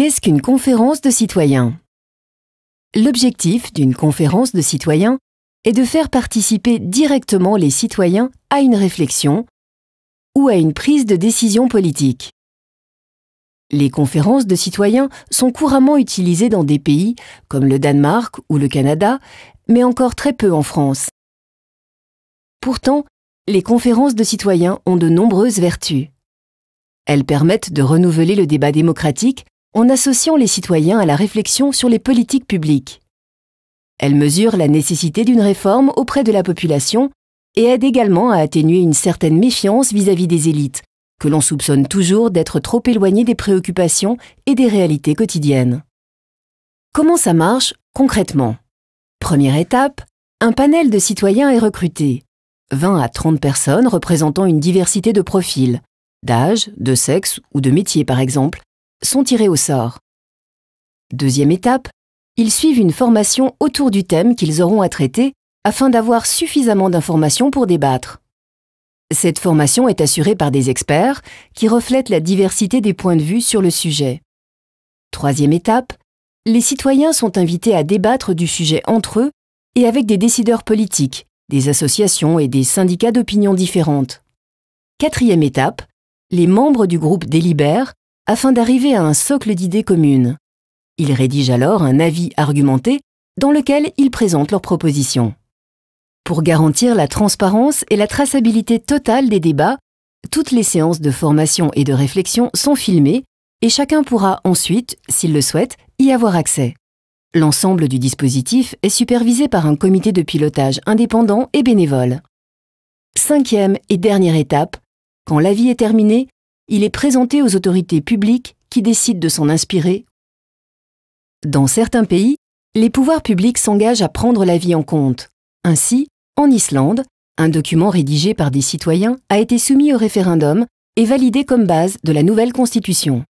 Qu'est-ce qu'une conférence de citoyens L'objectif d'une conférence de citoyens est de faire participer directement les citoyens à une réflexion ou à une prise de décision politique. Les conférences de citoyens sont couramment utilisées dans des pays comme le Danemark ou le Canada, mais encore très peu en France. Pourtant, les conférences de citoyens ont de nombreuses vertus. Elles permettent de renouveler le débat démocratique en associant les citoyens à la réflexion sur les politiques publiques. Elle mesure la nécessité d'une réforme auprès de la population et aide également à atténuer une certaine méfiance vis-à-vis des élites, que l'on soupçonne toujours d'être trop éloignées des préoccupations et des réalités quotidiennes. Comment ça marche concrètement Première étape, un panel de citoyens est recruté. 20 à 30 personnes représentant une diversité de profils, d'âge, de sexe ou de métier par exemple, sont tirés au sort. Deuxième étape, ils suivent une formation autour du thème qu'ils auront à traiter afin d'avoir suffisamment d'informations pour débattre. Cette formation est assurée par des experts qui reflètent la diversité des points de vue sur le sujet. Troisième étape, les citoyens sont invités à débattre du sujet entre eux et avec des décideurs politiques, des associations et des syndicats d'opinion différentes. Quatrième étape, les membres du groupe délibèrent afin d'arriver à un socle d'idées communes. Ils rédigent alors un avis argumenté dans lequel ils présentent leurs propositions. Pour garantir la transparence et la traçabilité totale des débats, toutes les séances de formation et de réflexion sont filmées et chacun pourra ensuite, s'il le souhaite, y avoir accès. L'ensemble du dispositif est supervisé par un comité de pilotage indépendant et bénévole. Cinquième et dernière étape, quand l'avis est terminé, il est présenté aux autorités publiques qui décident de s'en inspirer. Dans certains pays, les pouvoirs publics s'engagent à prendre la vie en compte. Ainsi, en Islande, un document rédigé par des citoyens a été soumis au référendum et validé comme base de la nouvelle constitution.